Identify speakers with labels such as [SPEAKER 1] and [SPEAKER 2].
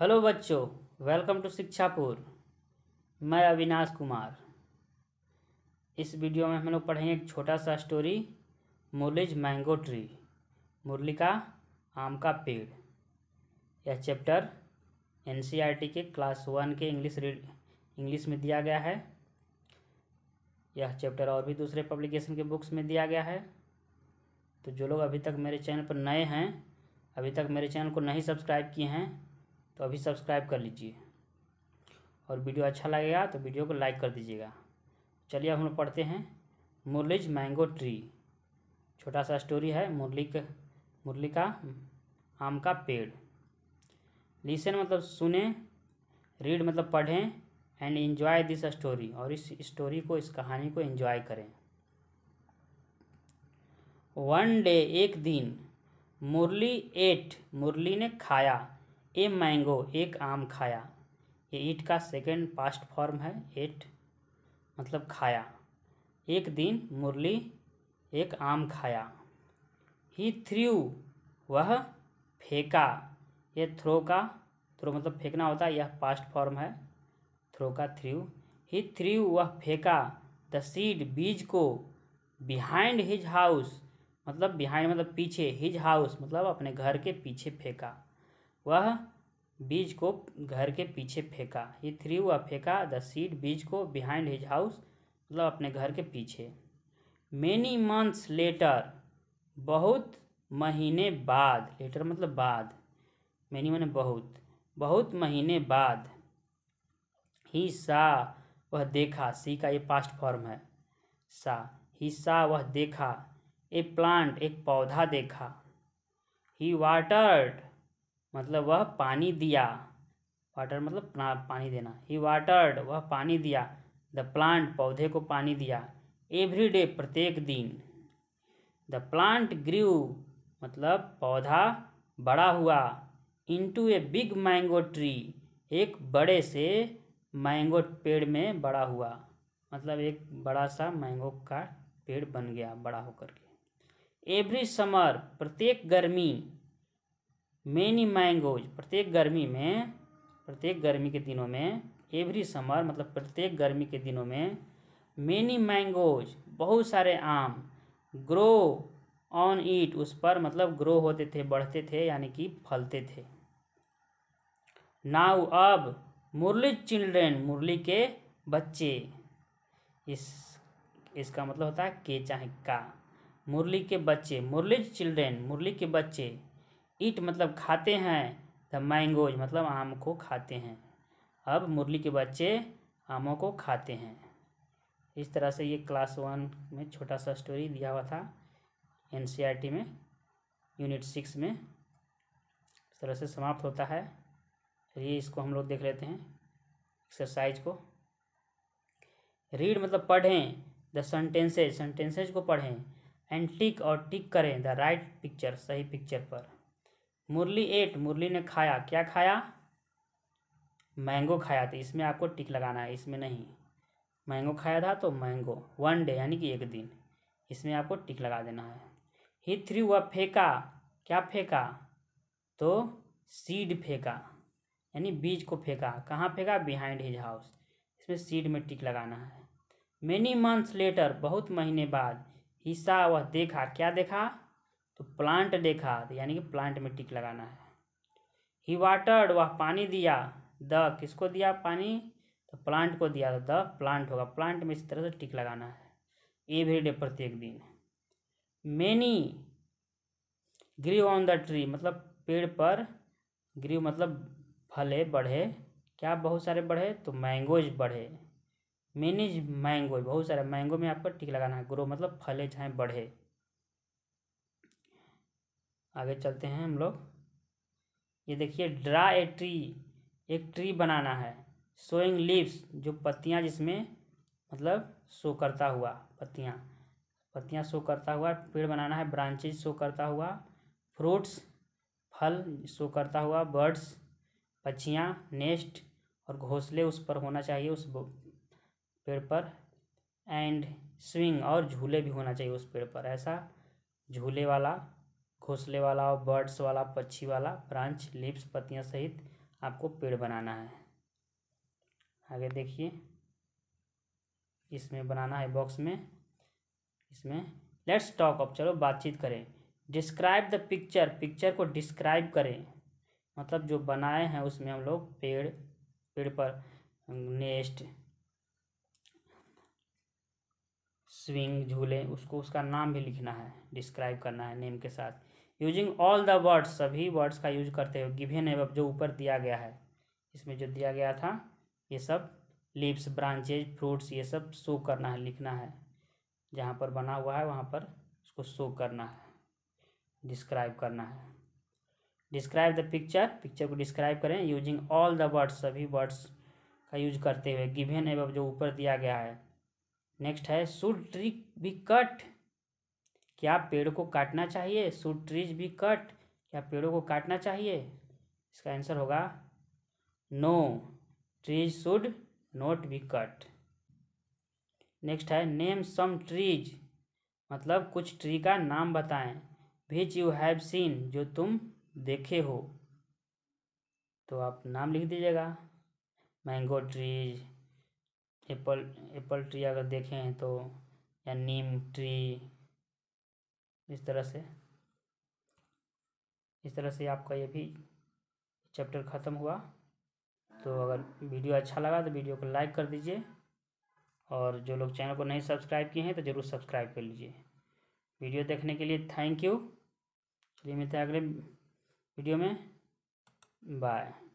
[SPEAKER 1] hello बच्चों welcome to शिक्षापुर मैं अविनाश कुमार इस वीडियो में हम लोग पढ़ेंगे एक छोटा सा story Murli's mango tree Murli का आम का पेड़ यह चैप्टर एनसीईआरटी e के क्लास वन के इंग्लिश रीड इंग्लिश में दिया गया है यह चैप्टर और भी दूसरे पब्लिकेशन के बुक्स में दिया गया है तो जो लोग अभी तक मेरे चैनल पर नए हैं अभी तक मेरे चैनल को नहीं सब्सक्राइब किए हैं तो अभी सब्सक्राइब कर लीजिए और वीडियो अच्छा लगेगा तो वीडियो को लाइक कर दीजिएगा चलिए अब हम पढ़ते हैं मुरलीज मैंगो ट्री छोटा सा स्टोरी है मुरली का मुरली का आम का पेड़ लिसन मतलब सुने रीड मतलब पढ़ें एंड इन्जॉय दिस स्टोरी और इस स्टोरी को इस कहानी को इन्जॉय करें वन डे एक दिन मुरली एट मुरली ने खाया ए मैंगो एक आम खाया ये ईट का सेकेंड पास्ट फॉर्म है एट मतलब खाया एक दिन मुरली एक आम खाया ही थ्रू वह फेंका ये थ्रो का थ्रो मतलब फेंकना होता है यह पास्ट फॉर्म है थ्रो का थ्रू ही थ्रू वह फेंका द सीड बीज को बिहाइंड हिज हाउस मतलब बिहाइंड मतलब पीछे हिज हाउस मतलब अपने घर के पीछे फेंका वह बीज को घर के पीछे फेंका ही थ्री वह फेंका द सीड बीज को बिहाइंड हिज हाउस मतलब अपने घर के पीछे मैनी मंथ्स लेटर बहुत महीने बाद लेटर मतलब बाद मैनी मैंने बहुत बहुत महीने बाद ही सा वह देखा सी का ये पास्ट फॉर्म है सा ही सा वह देखा ए प्लांट एक पौधा देखा ही वाटर्ड मतलब वह पानी दिया वाटर मतलब पानी देना ही वाटर्ड वह पानी दिया द प्लांट पौधे को पानी दिया एवरी डे प्रत्येक दिन द प्लांट ग्रीव मतलब पौधा बड़ा हुआ into a big mango tree एक बड़े से मैंगो पेड़ में बड़ा हुआ मतलब एक बड़ा सा मैंगो का पेड़ बन गया बड़ा होकर के एवरी समर प्रत्येक गर्मी मैनी मैंगोज प्रत्येक गर्मी में प्रत्येक गर्मी के दिनों में एवरी समर मतलब प्रत्येक गर्मी के दिनों में मैनी मैंगोज बहुत सारे आम ग्रो ऑन ईट उस पर मतलब ग्रो होते थे बढ़ते थे यानी कि फलते थे नाउ अब मुरली चिल्ड्रेन मुरली के बच्चे इस इसका मतलब होता है के चाहे का मुरली के बच्चे मुरली चिल्ड्रेन मुरली के बच्चे ईट मतलब खाते हैं द मैंगोज मतलब आम को खाते हैं अब मुरली के बच्चे आमों को खाते हैं इस तरह से ये क्लास वन में छोटा सा स्टोरी दिया हुआ था एन e में यूनिट सिक्स में इस तरह से समाप्त होता है चलिए इसको हम लोग देख लेते हैं एक्सरसाइज को रीड मतलब पढ़ें द सेंटेंसेज सेंटेंसेज को पढ़ें एंड टिक और टिक करें द राइट पिक्चर सही पिक्चर पर मुरली एट मुरली ने खाया क्या खाया मैंगो खाया था इसमें आपको टिक लगाना है इसमें नहीं मैंगो खाया था तो मैंगो वन डे यानी कि एक दिन इसमें आपको टिक लगा देना है ही थ्री हुआ फेंका क्या फेंका तो सीड फेंका यानी बीज को फेंका कहाँ फेंका बिहाइंड हिज हाउस इसमें सीड में टिक लगाना है मेनी मंथ्स लेटर बहुत महीने बाद हिस्सा वह देखा क्या देखा तो प्लांट देखा तो यानी कि प्लांट में टिक लगाना है ही वाटर्ड वह पानी दिया द किसको दिया पानी तो प्लांट को दिया तो द प्लांट होगा प्लांट में इस तरह से टिक लगाना है एवरी डे प्रत्येक दिन many grew on the tree मतलब पेड़ पर ग्रीव मतलब फले बढ़े क्या बहुत सारे बढ़े तो मैंगोज बढ़े मैनीज मैंगो बहुत सारे मैंगो में आपको टिक लगाना है ग्रो मतलब फले चाहे बढ़े आगे चलते हैं हम लोग ये देखिए ड्रा ए ट्री एक ट्री बनाना है सोइंग लीव्स जो पत्तियाँ जिसमें मतलब शो करता हुआ पत्तियाँ पत्तियाँ शो करता हुआ पेड़ बनाना है ब्रांचेज शो करता हुआ फ्रूट्स फल शो करता हुआ बर्ड्स पक्षियाँ नेस्ट और घोंसले उस पर होना चाहिए उस पेड़ पर एंड स्विंग और झूले भी होना चाहिए उस पेड़ पर ऐसा झूले वाला घोंसले वाला और बर्ड्स वाला पक्षी वाला ब्रांच लिप्स पत्तियाँ सहित आपको पेड़ बनाना है आगे देखिए इसमें बनाना है बॉक्स में इसमें लेट्स टॉक अब चलो बातचीत करें डिस्क्राइब द पिक्चर पिक्चर को डिस्क्राइब करें मतलब जो बनाए हैं उसमें हम लोग पेड़ पेड़ पर नेस्ट स्विंग झूले उसको उसका नाम भी लिखना है डिस्क्राइब करना है नेम के साथ यूजिंग ऑल द वर्ड्स सभी वर्ड्स का यूज करते हुए गिभिन एवं जो ऊपर दिया गया है इसमें जो दिया गया था ये सब लिप्स ब्रांचेज फ्रूट्स ये सब शो करना है लिखना है जहाँ पर बना हुआ है वहाँ पर उसको शो करना है डिस्क्राइब करना है डिस्क्राइब द पिक्चर पिक्चर को डिस्क्राइब करें यूजिंग ऑल द वर्ड्स सभी वर्ड्स का यूज करते हुए गिभिन एवं जो ऊपर दिया गया है नेक्स्ट है शुड ट्री बी कट क्या पेड़ को काटना चाहिए शुड ट्रीज भी कट क्या पेड़ों को काटना चाहिए इसका आंसर होगा no trees should not be cut next है नेम सम ट्रीज मतलब कुछ ट्री का नाम बताएं विच यू हैव सीन जो तुम देखे हो तो आप नाम लिख दीजिएगा mango trees apple apple tree अगर देखें तो या नीम ट्री इस तरह से इस तरह से आपका ये भी चैप्टर ख़त्म हुआ तो अगर वीडियो अच्छा लगा तो वीडियो को लाइक कर दीजिए और जो लोग चैनल को नहीं सब्सक्राइब किए हैं तो ज़रूर सब्सक्राइब कर लीजिए वीडियो देखने के लिए थैंक यू चलिए मिलते हैं अगले वीडियो में बाय